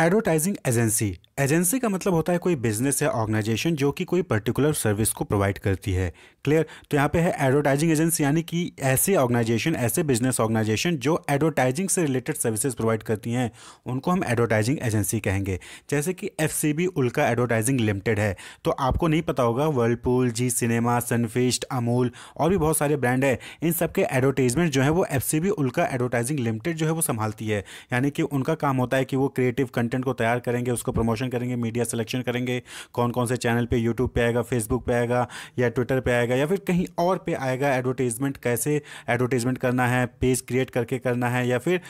advertising agency agency का मतलब होता है कोई बिजनेस या ऑर्गेनाइजेशन जो कि कोई पर्टिकुलर सर्विस को प्रोवाइड करती है क्लियर तो यहाँ पे है एडवर्टाइजिंग एजेंसी यानी कि ऐसे ऑर्गेनाइजेशन ऐसे बिजनेस ऑर्गेनाइजेशन जो एडवर्टाइजिंग से रिलेटेड सर्विसेज प्रोवाइड करती हैं उनको हम एडवर्टाइजिंग एजेंसी कहेंगे जैसे कि F C B Ulka advertising limited है तो आपको नहीं पता होगा Whirlpool Zee Cinema Sunfeast Amul और भी बहुत सारे ब्रांड है इन सब के एडवर्टाइजमेंट जो है वो F C B Ulka advertising limited जो है वो संभालती है यानी कि उनका काम होता है कि वो क्रिएटिव कंटेंट कंटेंट को तैयार करेंगे उसको प्रमोशन करेंगे मीडिया सेलेक्शन करेंगे कौन कौन से चैनल पे यूट्यूब पे आएगा फेसबुक पे आएगा या ट्विटर पे आएगा या फिर कहीं और पे आएगा एडवर्टीजमेंट कैसे एडवर्टीजमेंट करना है पेज क्रिएट करके करना है या फिर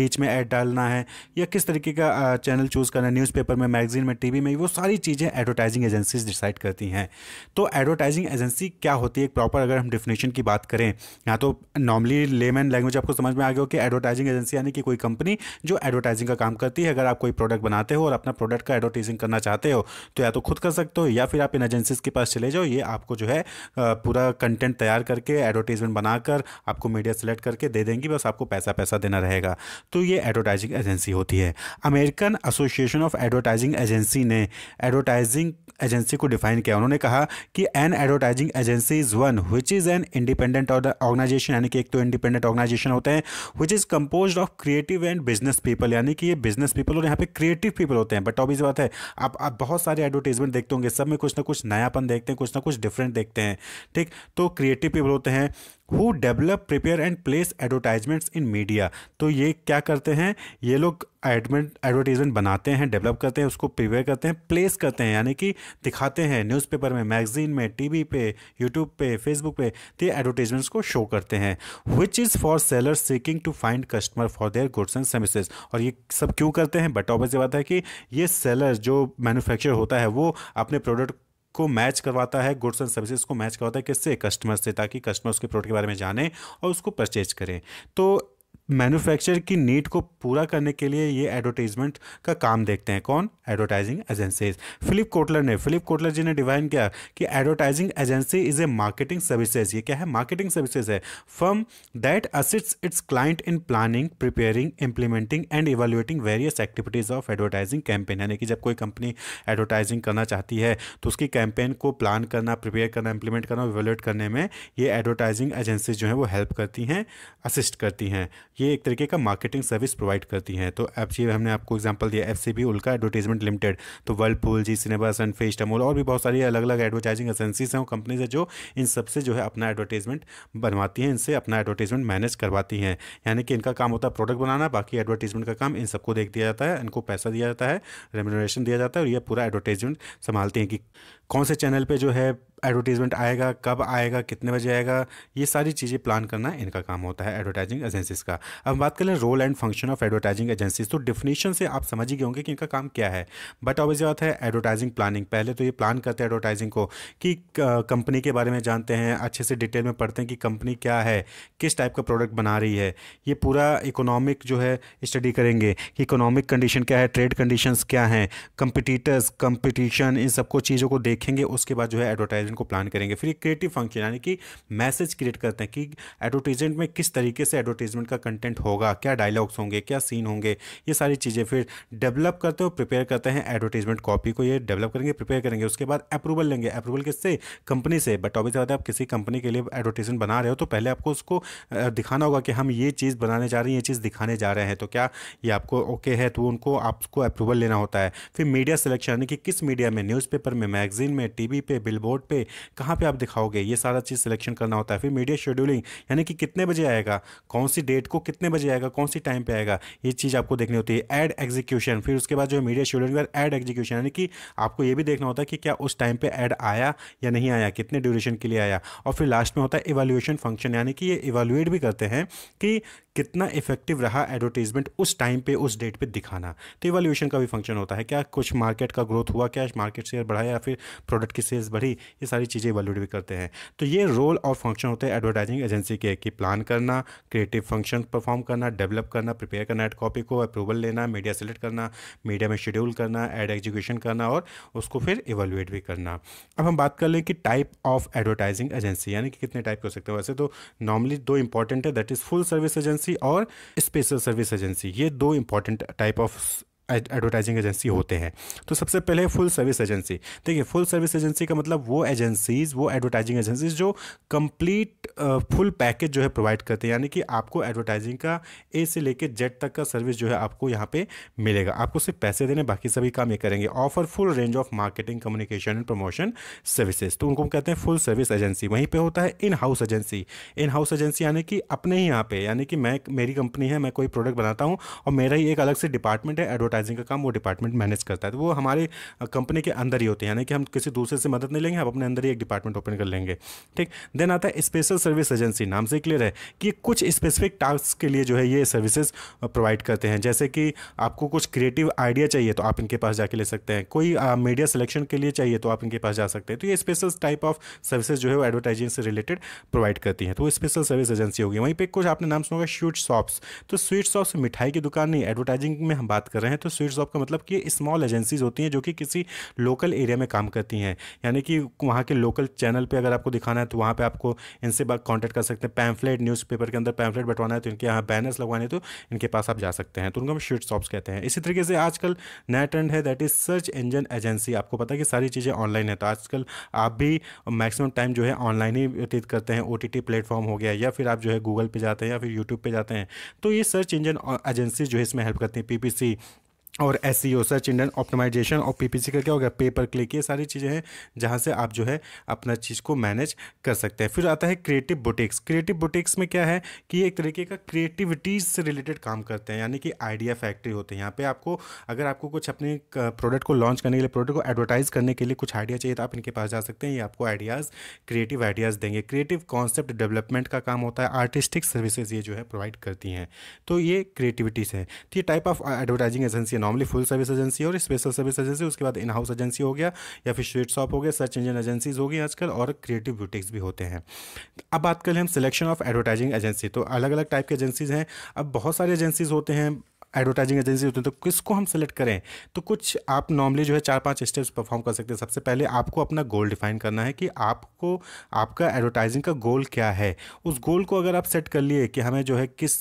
बीच में ऐड डालना है या किस तरीके का चैनल चूज़ करना है न्यूज़पेपर में मैगजीन में टीवी में वो सारी चीज़ें एडवर्टाइजिंग एजेंसीज डिसाइड करती हैं तो एडवर्टाइजिंग एजेंसी क्या होती है एक प्रॉपर अगर हम डिफिनेशन की बात करें या तो नॉर्मली लेमैन लैंग्वेज आपको समझ में आ गया हो कि एडवर्टाइजिंग एजेंसी यानी कि कोई कंपनी जो एडवर्टाइजिंग का काम करती है इसलिए अगर आप कोई प्रोडक्ट बनाते हो और अपना प्रोडक्ट का एडवर्टीजिंग करना चाहते हो तो या तो खुद कर सकते हो या फिर आप इन एजेंसीज के पास चले जाओ ये आपको जो है पूरा कंटेंट तैयार करके एडवर्टीजमेंट बनाकर आपको मीडिया सेलेक्ट करके दे देंगी बस आपको पैसा पैसा देना रहेगा तो ये एडवर्टाइजिंग एजेंसी होती है American Association of advertising agency ने एडवर्टाइजिंग एजेंसी को डिफाइन किया उन्होंने कहा कि an advertising agency is one which is an independent organization यानी कि एक तो इंडिपेंडेंट ऑर्गेनाइजेशन होते हैं which is compose of creative and business people यानी कि ये बिजनेस पीपल और यहाँ पे क्रिएटिव पीपल होते हैं बट ऑब्वियस बात है आप आप बहुत सारे एडवर्टीजमेंट देखते होंगे सब में कुछ ना कुछ नयापन देखते हैं कुछ ना कुछ डिफरेंट देखते हैं ठीक तो क्रिएटिव पीपल होते हैं who develop prepare and place advertisements in media तो ये क्या करते हैं ये लोग एडमेंट एडवर्टीजमेंट बनाते हैं डेवलप करते हैं उसको प्रिपेयर करते हैं प्लेस करते हैं यानी कि दिखाते हैं न्यूज़पेपर में मैगजीन में टीवी पे यूट्यूब पे फेसबुक पे तो ये एडवर्टीजमेंट्स को शो करते हैं which is for seller seeking to find customer for their goods and services और ये सब क्यों करते हैं बट ऑब्वियस बात है कि ये सेलर जो मैनुफैक्चर होता है वो अपने प्रोडक्ट को मैच करवाता है गुड्स एंड सर्विसेज को मैच करवाता है किससे कस्टमर से ताकि कस्टमर उसके प्रोडक्ट के बारे में जाने और उसको परचेज करें तो मैन्युफैक्चर की नीड को पूरा करने के लिए ये एडवर्टीजमेंट का काम देखते हैं कौन एडवर्टाइजिंग एजेंसीज फिलिप कोटलर ने फिलिप कोटलर जी ने डिवाइन किया कि advertising agency is a marketing services ये क्या है मार्केटिंग सर्विसेज है firm that assists its client in planning preparing implementing and evaluating various activities of advertising campaign यानी कि जब कोई कंपनी एडवर्टाइजिंग करना चाहती है तो उसकी कैंपेन को प्लान करना प्रिपेयर करना इंप्लीमेंट करना इवेल्युएट करने में ये एडवर्टाइजिंग एजेंसी जो हैं वो हेल्प करती हैं असिस्ट करती हैं ये एक तरीके का मार्केटिंग सर्विस प्रोवाइड करती हैं तो एफ जी हमने आपको एग्जांपल दिया F C B Ulka advertisement limited तो वर्लपूल जी सन फेस्ट अमोल और भी बहुत सारी अलग अलग एडवर्टाइजिंग एजेंसीज हैं और कंपनीज है जो इन सबसे जो है अपना एडवर्टीजमेंट बनवाती हैं इनसे अपना एडवर्टीजमेंट मैनेज करवाती हैं यानी कि इनका काम होता है प्रोडक्ट बनाना बाकी एडवर्टीजमेंट का काम इन सबको देख दिया जाता है इनको पैसा दिया जाता है रेम्यूनरेशन दिया जाता है और ये पूरा एडवर्टीजमेंट संभालती हैं कि कौन से चैनल पे जो है एडवर्टीज़मेंट आएगा कब आएगा कितने बजे आएगा ये सारी चीज़ें प्लान करना इनका काम होता है एडवर्टाइजिंग एजेंसीज का अब बात कर लें role and function of advertising agencies तो डिफिनीशन से आप समझ ही गए होंगे कि इनका काम क्या है बट ऑबिज बात है एडवर्टाइजिंग प्लानिंग पहले तो ये प्लान करते हैं एडवर्टाइजिंग को कि कंपनी के बारे में जानते हैं अच्छे से डिटेल में पढ़ते हैं कि कंपनी क्या है किस टाइप का प्रोडक्ट बना रही है ये पूरा इकोनॉमिक जो है स्टडी करेंगे कि इकोनॉमिक कंडीशन क्या है ट्रेड कंडीशंस क्या हैं कंपिटिटर्स कंपटीशन इन सबको चीज़ों को देख लिखेंगे उसके बाद जो है एडवर्टाइजमेंट को प्लान करेंगे फिर एक क्रिएटिव फंक्शन यानी कि मैसेज क्रिएट करते हैं कि एडवर्टीजमेंट में किस तरीके से एडवर्टीजमेंट का कंटेंट होगा क्या डायलॉग्स होंगे क्या सीन होंगे ये सारी चीज़ें फिर डेवलप करते हो प्रिपेयर करते हैं एडवर्टीजमेंट कॉपी को ये डेवलप करेंगे प्रिपेयर करेंगे उसके बाद अप्रूवल लेंगे अप्रूवल किससे कंपनी से बट ऑब्वियस आप किसी कंपनी के लिए एडवर्टीजमेंट बना रहे हो तो पहले आपको उसको दिखाना होगा कि हम ये चीज़ बनाने जा रहे हैं ये चीज़ दिखाने जा रहे हैं तो क्या ये आपको ओके है तो उनको आपको अप्रूवल लेना होता है फिर मीडिया सिलेक्शन यानी कि किस मीडिया में न्यूज़पेपर में मैगजीन मैगजीन में टीवी पे बिलबोर्ड पे कहाँ पे आप दिखाओगे ये सारा चीज़ सिलेक्शन करना होता है फिर मीडिया शेड्यूलिंग यानी कि कितने बजे आएगा कौन सी डेट को कितने बजे आएगा कौन सी टाइम पे आएगा ये चीज़ आपको देखनी होती है एड एग्जीक्यूशन फिर उसके बाद जो है मीडिया शेड्यूलिंग और एड एग्जीक्यूशन यानी कि आपको ये भी देखना होता है कि क्या उस टाइम पर एड आया या नहीं आया कितने ड्यूरेशन के लिए आया और फिर लास्ट में होता है इवेल्यूएशन फंक्शन यानी कि ये इवेल्यूएट भी करते हैं कि कितना इफेक्टिव रहा एडवर्टीजमेंट उस टाइम पे उस डेट पे दिखाना तो इवोल्यूशन का भी फंक्शन होता है क्या कुछ मार्केट का ग्रोथ हुआ क्या मार्केट शेयर बढ़ा या फिर प्रोडक्ट की सेल्स बढ़ी ये सारी चीज़ें इवेल्यूट भी करते हैं तो ये रोल और फंक्शन होते हैं एडवर्टाइजिंग एजेंसी के कि प्लान करना क्रिएटिव फंक्शन परफॉर्म करना डेवलप करना प्रिपेयर करना एड कॉपी को अप्रूवल लेना मीडिया सेलेक्ट करना मीडिया में शेड्यूल करना एड एग्जीक्यूशन करना और उसको फिर इवेल्यूएट भी करना अब हम बात कर लें कि टाइप ऑफ एडवर्टाइजिंग एजेंसी यानी कि कितने टाइप कर सकते हैं वैसे तो नॉर्मली दो इंपॉर्टेंट है that is full service agency agency और स्पेशल सर्विस एजेंसी ये दो important type of advertising agency होते हैं तो सबसे पहले फुल सर्विस एजेंसी देखिए फुल सर्विस एजेंसी का मतलब वो एजेंसीज़ वो एडवर्टाइजिंग एजेंसीज जो कंप्लीट फुल पैकेज जो है प्रोवाइड करते हैं यानी कि आपको एडवर्टाइजिंग का ए से लेकर जेड तक का सर्विस जो है आपको यहाँ पे मिलेगा आपको सिर्फ पैसे देने बाकी सभी काम ये करेंगे offer full range of marketing communication and promotion services तो उनको कहते हैं फुल सर्विस एजेंसी वहीं पर होता है in house agency in house agency यानी कि अपने ही यहाँ पे यानी कि मैं मेरी कंपनी है मैं कोई प्रोडक्ट बनाता हूँ और मेरा ही एक अलग से डिपार्टमेंट है एडवर्टाइज एडवर्टाइजिंग का काम वो डिपार्टमेंट मैनेज करता है तो वो हमारे कंपनी के अंदर ही होते हैं यानी कि हम किसी दूसरे से मदद नहीं लेंगे हम अपने अंदर ही एक डिपार्टमेंट ओपन कर लेंगे ठीक देन आता है स्पेशल सर्विस एजेंसी नाम से क्लियर है कि कुछ स्पेसिफिक टास्क के लिए जो है ये सर्विसेज प्रोवाइड करते हैं जैसे कि आपको कुछ क्रिएटिव आइडिया चाहिए तो आप इनके पास जाके ले सकते हैं कोई मीडिया सिलेक्शन के लिए चाहिए तो आप इनके पास जा सकते हैं तो ये स्पेशल टाइप ऑफ सर्विसेज जो है वो एडवर्टाइजिंग से रिलेटेड प्रोवाइड करती हैं तो वो स्पेशल सर्विस एजेंसी होगी वहीं पर कुछ आपने नाम सुना होगा स्वीट शॉप्स तो स्वीट शॉप्स मिठाई की दुकान नहीं एडवर्टाइजिंग में हम बात कर रहे हैं तो तो स्वीट शॉप का मतलब कि स्मॉल एजेंसीज होती हैं जो कि किसी लोकल एरिया में काम करती हैं यानी कि वहाँ के लोकल चैनल पर अगर आपको दिखाना है तो वहाँ पर आपको इनसे कॉन्टैक्ट कर सकते हैं पैम्फलेट न्यूज़पेपर के अंदर पैम्फलेट बटवाना है तो इनके यहाँ बैनर्स लगवाने तो इनके पास आप जा सकते हैं तो उनको हम स्वीट शॉप्स कहते हैं इसी तरीके से आजकल नया ट्रेंड है that is search engine agency आपको पता है कि सारी चीज़ें ऑनलाइन है तो आजकल आप भी मैक्सिमम टाइम जो है ऑनलाइन ही व्यतीत करते हैं ओ टी प्लेटफॉर्म हो गया या फिर आप जो है गूगल पे जाते हैं या फिर यूट्यूब पे जाते हैं तो ये सर्च इंजन एजेंसी जो है इसमें हेल्प करती हैं पी और एस सर्च इंडन ऑप्टिमाइजेशन और पी सी का क्या हो गया पेपर क्लिक ये सारी चीज़ें हैं जहाँ से आप जो है अपना चीज़ को मैनेज कर सकते हैं फिर आता है क्रिएटिव बुटिक्स क्रिएटिव बुटिक्स में क्या है कि एक तरीके का क्रिएटिविटीज़ से रिलेटेड काम करते हैं यानी कि आइडिया फैक्ट्री होते हैं यहाँ पे आपको अगर आपको कुछ अपने प्रोडक्ट को लॉन्च करने के लिए प्रोडक्ट को एडवर्टाइज़ करने के लिए कुछ आइडिया चाहिए तो आप इनके पास जा सकते हैं ये आपको आइडियाज़ क्रिएटिव आइडियाज़ देंगे क्रिएटिव कॉन्सेप्ट डेवलपमेंट का काम होता है आर्टिस्टिक सर्विसेज ये जो है प्रोवाइड करती हैं तो ये क्रिएटिविटीज़ है तो ये type of advertising agency normally full service agency और स्पेशल सर्विस एजेंसी उसके बाद इन हाउस एजेंसी हो गया या फिर स्वीट शॉप हो गया सर्च इंजन एजेंसीज होगी आजकल और क्रिएटिव ब्यूटिक्स भी होते हैं अब बात करें हम सिलेक्शन ऑफ एडवर्टाइजिंग एजेंसी तो अलग अलग टाइप के एजेंसीज़ हैं अब बहुत सारे एजेंसीज़ होते हैं एडवर्टाइजिंग एजेंसी होती है तो किसको हम सेलेक्ट करें तो कुछ आप नॉर्मली जो है चार पांच स्टेप्स परफॉर्म कर सकते हैं सबसे पहले आपको अपना गोल डिफाइन करना है कि आपको आपका एडवर्टाइजिंग का गोल क्या है उस गोल को अगर आप सेट कर लिए कि हमें जो है किस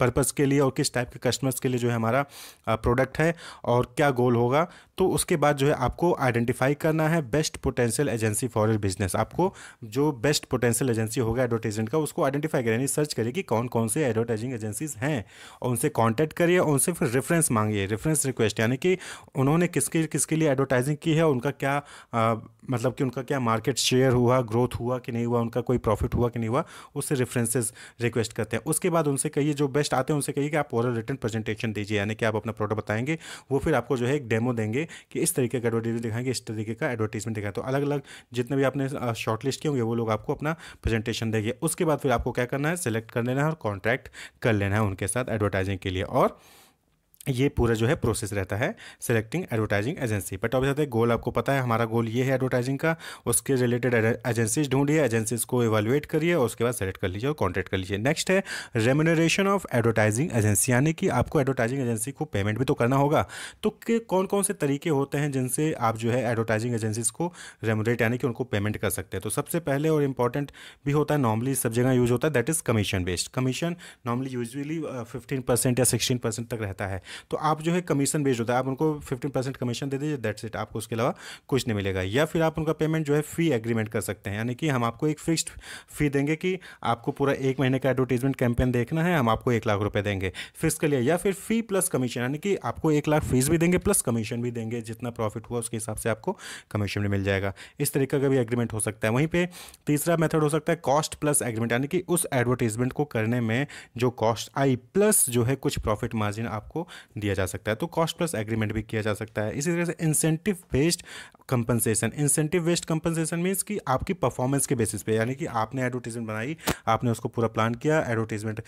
पर्पज़ के लिए और किस टाइप के कस्टमर्स के लिए जो है हमारा प्रोडक्ट है और क्या गोल होगा तो उसके बाद जो है आपको आइडेंटिफाई करना है best potential agency for your business आपको जो बेस्ट पोटेंशियल एजेंसी होगा एडवर्टाइजमेंट का उसको आइडेंटिफाई करें यानी सर्च करिए कि कौन कौन से एडवर्टाइजिंग एजेंसीज हैं और उनसे कॉन्टैक्ट करिए और उनसे फिर रेफरेंस मांगिए रेफरेंस रिक्वेस्ट यानी कि उन्होंने किसके किसके लिए एडवर्टाइजिंग की है उनका क्या आ, मतलब कि उनका क्या मार्केट शेयर हुआ ग्रोथ हुआ कि नहीं हुआ उनका कोई प्रॉफिट हुआ कि नहीं हुआ उससे रेफरेंसेज रिक्वेस्ट करते हैं उसके बाद उनसे कहिए जो बेस्ट आते हैं उनसे कहिए कि आप ओरल रिटर्न प्रेजेंटेशन दीजिए यानी कि आप अपना प्रोडक्ट बताएंगे वो फिर आपको जो है एक डेमो देंगे कि इस तरीके का एडवर्टीजमेंट दिखाएंगे इस तरीके का एडवर्टीजमेंट दिखाए तो अलग अलग जितने भी आपने शॉर्ट लिस्ट किए होंगे वो लोग आपको अपना प्रेजेंटेशन देंगे उसके बाद फिर आपको क्या करना है सिलेक्ट कर लेना है और कॉन्ट्रैक्ट कर लेना है उनके साथ एडवर्टाइजिंग के लिए और ये पूरा जो है प्रोसेस रहता है सेलेक्टिंग एडवर्टाइजिंग एजेंसी बट ज्यादा गोल आपको पता है हमारा गोल ये है एडवर्टाइजिंग का उसके रिलेटेड एजेंसीज ढूंढिए एजेंसीज को इवेलुएट करिए और उसके बाद सेलेक्ट कर लीजिए और कॉन्टैक्ट कर लीजिए नेक्स्ट है रेमोनरेशन ऑफ एडवर्टाइजिंग एजेंसी यानी कि आपको एडवर्टाइजिंग एजेंसी को पेमेंट भी तो करना होगा तो के कौन कौन से तरीके होते हैं जिनसे आप जो है एडवर्टाइजिंग एजेंसीज को रेमोरेट यानी कि उनको पेमेंट कर सकते हैं तो सबसे पहले और इंपॉर्टेंट भी होता है नॉर्मली सब जगह यूज होता है that is commission based commission normally usually fifteen percent या सिक्सटीन परसेंट तक रहता है तो आप जो है कमीशन बेस्ड होता है आप उनको फिफ्टीन परसेंट कमीशन दे दीजिए दैट्स इट आपको उसके अलावा कुछ नहीं मिलेगा या फिर आप उनका पेमेंट जो है फ़ी एग्रीमेंट कर सकते हैं यानी कि हम आपको एक फिक्स्ड फ़ी देंगे कि आपको पूरा एक महीने का एडवर्टीजमेंट कैंपेन देखना है हम आपको एक लाख रुपये देंगे फिक्स के लिए या फिर फ़ी प्लस कमीशन यानी कि आपको एक लाख फीस भी देंगे प्लस कमीशन भी देंगे जितना प्रॉफिट हुआ उसके हिसाब से आपको कमीशन भी मिल जाएगा इस तरीके का भी एग्रीमेंट हो सकता है वहीं पर तीसरा मेथड हो सकता है कॉस्ट प्लस एग्रीमेंट यानी कि उस एडवर्टीजमेंट को करने में जो कॉस्ट आई प्लस जो है कुछ प्रॉफिट मार्जिन आपको दिया जा सकता है तो कॉस्ट प्लस एग्रीमेंट भी किया जा सकता है इसी तरह से incentive based compensation incentive based compensation means कि आपकी परफॉर्मेंस के बेसिस पे यानी कि आपने एडवर्टीजमेंट बनाई आपने उसको पूरा प्लान किया एडवर्टीजमेंट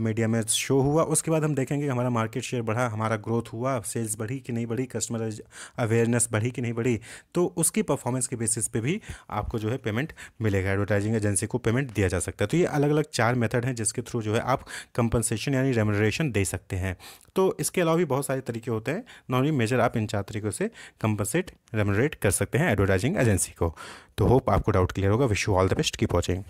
मीडिया में शो हुआ उसके बाद हम देखेंगे हमारा मार्केट शेयर बढ़ा हमारा ग्रोथ हुआ सेल्स बढ़ी कि नहीं बढ़ी कस्टमर अवेयरनेस बढ़ी कि नहीं बढ़ी तो उसकी परफॉर्मेंस के बेसिस पे भी आपको जो है पेमेंट मिलेगा एडवर्टाइजिंग एजेंसी को पेमेंट दिया जा सकता है तो ये अलग अलग चार मेथड हैं जिसके थ्रू जो है आप कंपनसेशन यानी रेमोरेशन दे सकते हैं तो इस इसके अलावा भी बहुत सारे तरीके होते हैं नॉर्मली मेजर आप इन चार तरीकों से कंपनसेट रेमोरेट कर सकते हैं एडवर्टाइजिंग एजेंसी को तो होप आपको डाउट क्लियर होगा wish you all the best की पॉचिंग